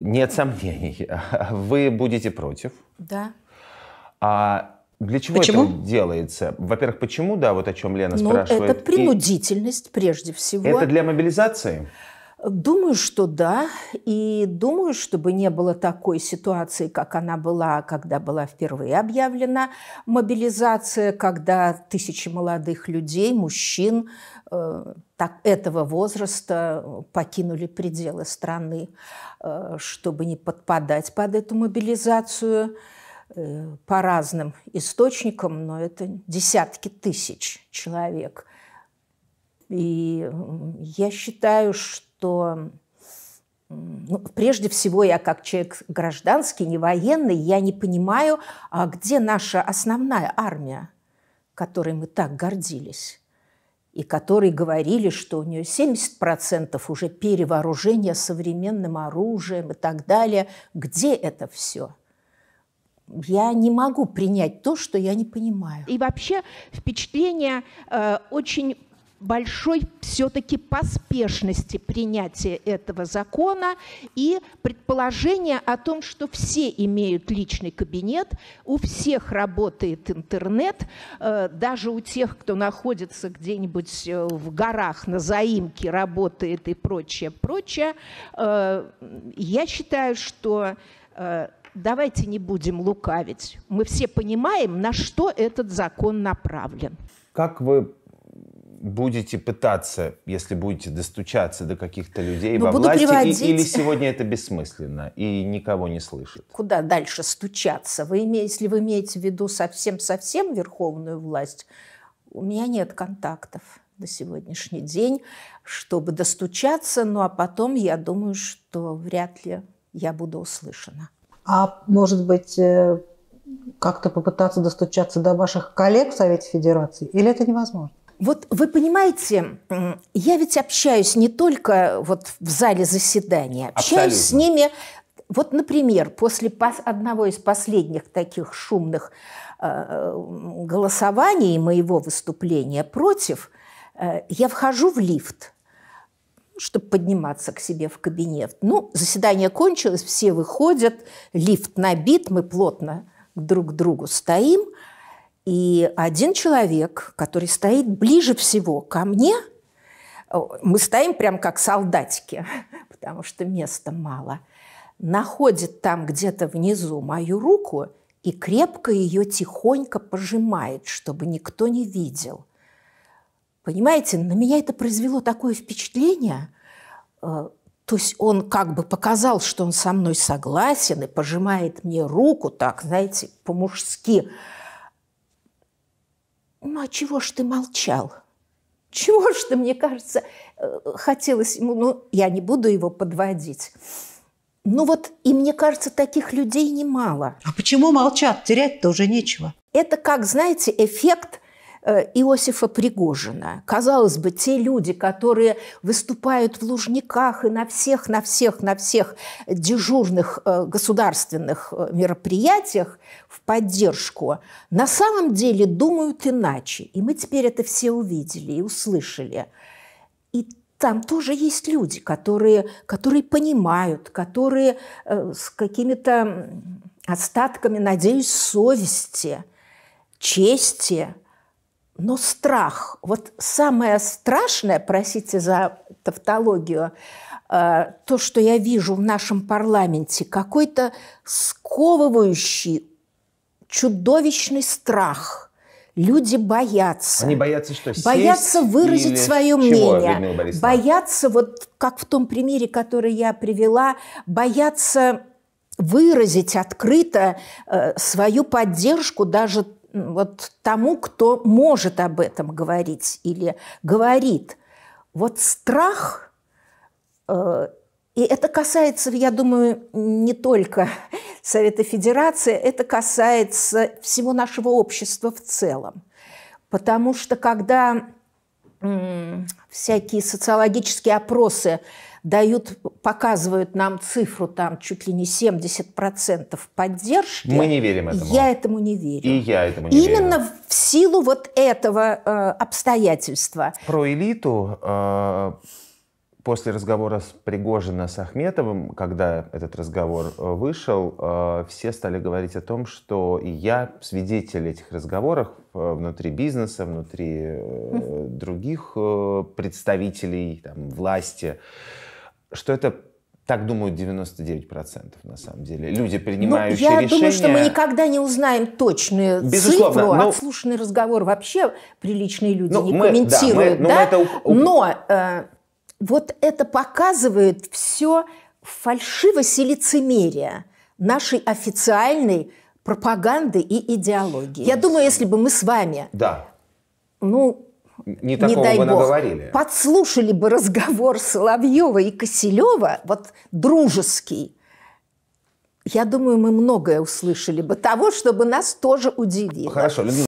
Нет сомнений. Вы будете против. Да. А для чего почему? это делается? Во-первых, почему, да, вот о чем Лена ну, спрашивает. Это принудительность, и прежде всего. Это для мобилизации? Думаю, что да. И думаю, чтобы не было такой ситуации, как она была, когда была впервые объявлена мобилизация, когда тысячи молодых людей, мужчин э, так, этого возраста покинули пределы страны, э, чтобы не подпадать под эту мобилизацию э, по разным источникам, но это десятки тысяч человек. И я считаю, что что ну, прежде всего я как человек гражданский, не военный, я не понимаю, а где наша основная армия, которой мы так гордились и которые говорили, что у нее 70% уже перевооружения современным оружием и так далее. Где это все? я не могу принять то, что я не понимаю. И вообще впечатление э, очень большой все-таки поспешности принятия этого закона и предположение о том, что все имеют личный кабинет, у всех работает интернет, э, даже у тех, кто находится где-нибудь э, в горах на заимке, работает и прочее, прочее. Э, я считаю, что давайте не будем лукавить. Мы все понимаем, на что этот закон направлен. Как вы будете пытаться, если будете достучаться до каких-то людей Но во власти, приводить... или сегодня это бессмысленно и никого не слышит? Куда дальше стучаться? Вы имеете, если вы имеете в виду совсем-совсем верховную власть, у меня нет контактов на сегодняшний день, чтобы достучаться, ну а потом я думаю, что вряд ли я буду услышана. А может быть, э, как-то попытаться достучаться до ваших коллег в Совете Федерации? Или это невозможно? Вот вы понимаете, я ведь общаюсь не только вот в зале заседания, общаюсь Абсолютно. с ними. Вот, например, после одного из последних таких шумных э, голосований и моего выступления против, э, я вхожу в лифт, ну, чтобы подниматься к себе в кабинет. Ну, заседание кончилось, все выходят, лифт набит, мы плотно друг к другу стоим – и один человек, который стоит ближе всего ко мне, мы стоим прям как солдатики, потому что места мало, находит там где-то внизу мою руку и крепко ее тихонько пожимает, чтобы никто не видел. Понимаете, на меня это произвело такое впечатление. Э, то есть он как бы показал, что он со мной согласен и пожимает мне руку так, знаете, по-мужски. «Ну а чего ж ты молчал?» Чего ж ты, мне кажется, э, хотелось ему, ну, я не буду его подводить. Ну вот, и мне кажется, таких людей немало. А почему молчат? Терять-то уже нечего. Это как, знаете, эффект – Э, Иосифа Пригожина. Казалось бы, те люди, которые выступают в Лужниках и на всех, на всех, на всех дежурных э, государственных э, мероприятиях в поддержку, на самом деле думают иначе. И мы теперь это все увидели и услышали. И там тоже есть люди, которые, которые понимают, которые с какими-то остатками, надеюсь, совести, чести – но страх. Вот самое страшное, простите за тавтологию, э, то, что я вижу в нашем парламенте, какой-то сковывающий, чудовищный страх – Люди боятся. Они боятся что? Боятся выразить свое мнение. Чего, боятся, вот как в том примере, который я привела, боятся выразить открыто э, свою поддержку даже вот тому, кто может об этом говорить или говорит. Вот страх, э, и это касается, я думаю, не только Совета Федерации, это касается всего нашего общества в целом. Потому что когда всякие социологические опросы – дают, показывают нам цифру там чуть ли не 70% поддержки. Мы не верим этому. Я этому не верю. И я этому не Именно верю. Именно в силу вот этого э, обстоятельства. Про элиту э, после разговора с Пригожина с Ахметовым, когда этот разговор э, вышел, э, все стали говорить о том, что и я свидетель этих разговоров э, внутри бизнеса, внутри э, других э, представителей там, власти что это так думают 99% на самом деле. Люди, ну, принимающие ну, я решения... Я думаю, что мы никогда не узнаем точную Безусловно, цифру. Но... Ну, отслушанный разговор вообще приличные люди ну, не мы, комментируют. Ну, да, мы, да? Ну, это... Но э, вот это показывает все фальшивость и лицемерие нашей официальной пропаганды и идеологии. Я думаю, если бы мы с вами... Да. Ну, не такого не дай бы бог, наговорили. Подслушали бы разговор Соловьева и Коселева, вот дружеский, я думаю, мы многое услышали бы того, чтобы нас тоже удивило. Хорошо, Людмила